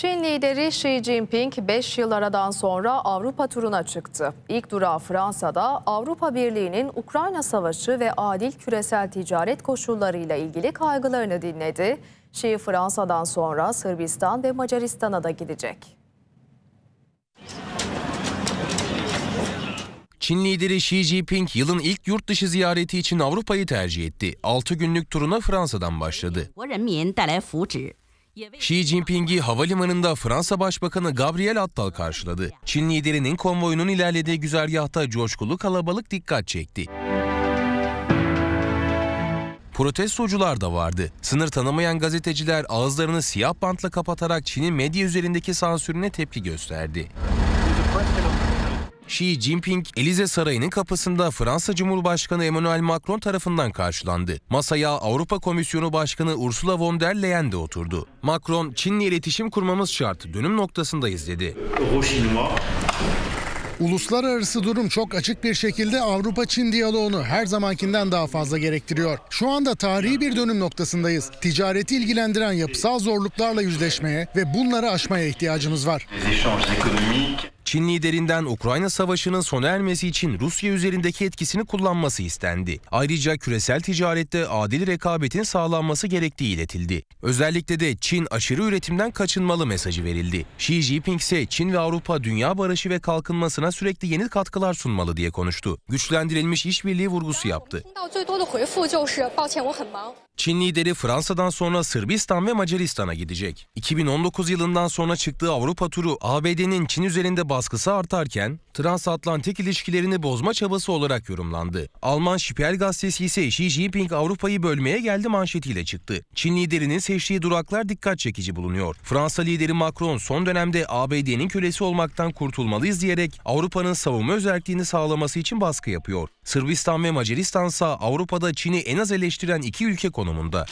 Çin lideri Xi Jinping 5 yıl aradan sonra Avrupa turuna çıktı. İlk durağı Fransa'da Avrupa Birliği'nin Ukrayna Savaşı ve adil küresel ticaret koşullarıyla ilgili kaygılarını dinledi. Xi Fransa'dan sonra Sırbistan ve Macaristan'a da gidecek. Çin lideri Xi Jinping yılın ilk yurt dışı ziyareti için Avrupa'yı tercih etti. 6 günlük turuna Fransa'dan başladı. Xi Jinping'i havalimanında Fransa Başbakanı Gabriel Attal karşıladı. Çin liderinin konvoyunun ilerlediği güzergahta coşkulu kalabalık dikkat çekti. Protestocular da vardı. Sınır tanımayan gazeteciler ağızlarını siyah bantla kapatarak Çin'in medya üzerindeki sansürüne tepki gösterdi. Xi Jinping, Elize Sarayı'nın kapısında Fransa Cumhurbaşkanı Emmanuel Macron tarafından karşılandı. Masaya Avrupa Komisyonu Başkanı Ursula von der Leyen de oturdu. Macron, Çin'le iletişim kurmamız şart, dönüm noktasındayız dedi. Uluslararası durum çok açık bir şekilde Avrupa-Çin diyaloğunu her zamankinden daha fazla gerektiriyor. Şu anda tarihi bir dönüm noktasındayız. Ticareti ilgilendiren yapısal zorluklarla yüzleşmeye ve bunları aşmaya ihtiyacımız var. Çin liderinden Ukrayna Savaşı'nın sona ermesi için Rusya üzerindeki etkisini kullanması istendi. Ayrıca küresel ticarette adil rekabetin sağlanması gerektiği iletildi. Özellikle de Çin aşırı üretimden kaçınmalı mesajı verildi. Xi Jinping ise Çin ve Avrupa dünya barışı ve kalkınmasına sürekli yeni katkılar sunmalı diye konuştu. Güçlendirilmiş işbirliği vurgusu yaptı. Çin lideri Fransa'dan sonra Sırbistan ve Macaristan'a gidecek. 2019 yılından sonra çıktığı Avrupa turu ABD'nin Çin üzerinde baskısı artarken transatlantik ilişkilerini bozma çabası olarak yorumlandı. Alman Spiegel gazetesi ise Xi Jinping Avrupa'yı bölmeye geldi manşetiyle çıktı. Çin liderinin seçtiği duraklar dikkat çekici bulunuyor. Fransa lideri Macron son dönemde ABD'nin kölesi olmaktan kurtulmalıyız diyerek Avrupa'nın savunma özelliğini sağlaması için baskı yapıyor. Sırbistan ve Macaristan ise Avrupa'da Çin'i en az eleştiren iki ülke konumunda.